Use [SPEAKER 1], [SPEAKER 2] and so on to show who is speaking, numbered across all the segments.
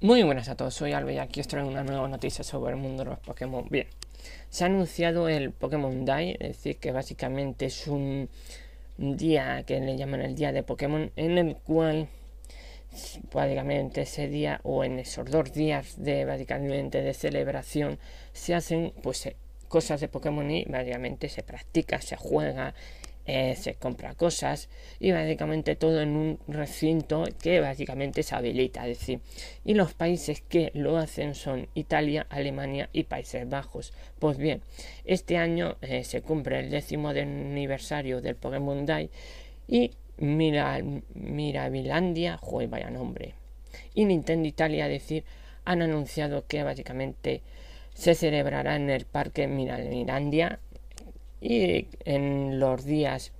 [SPEAKER 1] Muy buenas a todos, soy Albe y aquí os traigo una nueva noticia sobre el mundo de los Pokémon. Bien, se ha anunciado el Pokémon Day, es decir, que básicamente es un día que le llaman el día de Pokémon, en el cual básicamente ese día o en esos dos días de básicamente de celebración se hacen pues eh, cosas de Pokémon y básicamente se practica, se juega eh, se compra cosas y básicamente todo en un recinto que básicamente se habilita, es decir, y los países que lo hacen son Italia, Alemania y Países Bajos. Pues bien, este año eh, se cumple el décimo aniversario del Pokémon Day y Mira, Mirabilandia, joder, vaya nombre, y Nintendo Italia, decir, han anunciado que básicamente se celebrará en el Parque Mirabilandia y en los días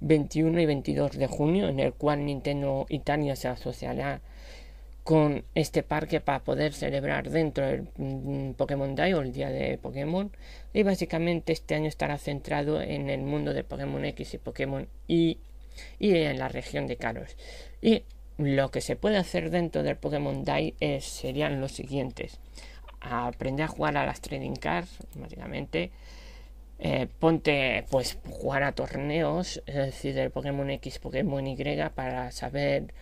[SPEAKER 1] 21 y 22 de junio, en el cual Nintendo Italia se asociará con este parque para poder celebrar dentro del mm, Pokémon Day o el día de Pokémon. Y básicamente este año estará centrado en el mundo de Pokémon X y Pokémon Y y en la región de Kalos. Y lo que se puede hacer dentro del Pokémon Day eh, serían los siguientes. Aprender a jugar a las trading cards, básicamente. Eh, ponte, pues, jugar a torneos, es decir, de Pokémon X, Pokémon Y, para saber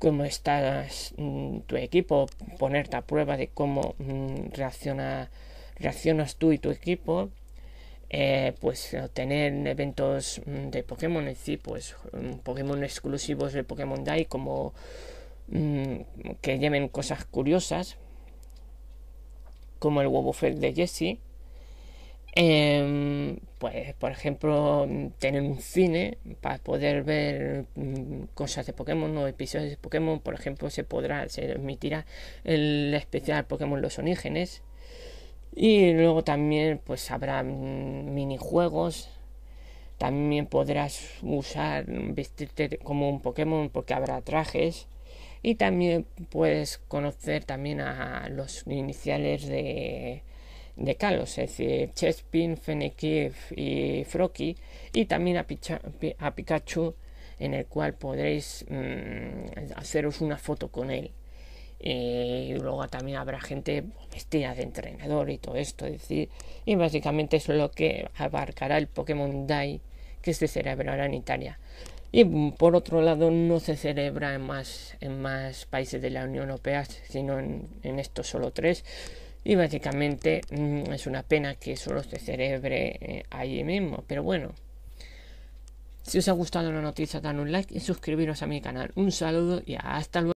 [SPEAKER 1] cómo está mm, tu equipo, ponerte a prueba de cómo mm, reacciona, reaccionas tú y tu equipo. Eh, pues tener eventos mm, de Pokémon en sí, pues Pokémon exclusivos de Pokémon Dai como que lleven cosas curiosas, como el huevo Fed de Jessie Em, pues, por ejemplo, tener un cine para poder ver mm, cosas de Pokémon, o episodios de Pokémon. Por ejemplo, se podrá, se emitirá el especial Pokémon Los Orígenes. Y luego también, pues, habrá mm, minijuegos. También podrás usar, vestirte como un Pokémon porque habrá trajes y también puedes conocer también a los iniciales de de Kalos, es decir, Chespin, Fennekin y Froki, y también a, a, Pikachu, en el cual podréis mm, haceros una foto con él. Y luego también habrá gente vestida de entrenador y todo esto, es decir, y básicamente es lo que abarcará el Pokémon Dai que se celebrará en Italia. Y mm, por otro lado, no se celebra en más, en más países de la Unión Europea, sino en, en estos solo tres. Y básicamente mm, es una pena que solo se celebre eh, ahí mismo. Pero bueno, si os ha gustado la noticia, dan un like y suscribiros a mi canal. Un saludo y hasta luego.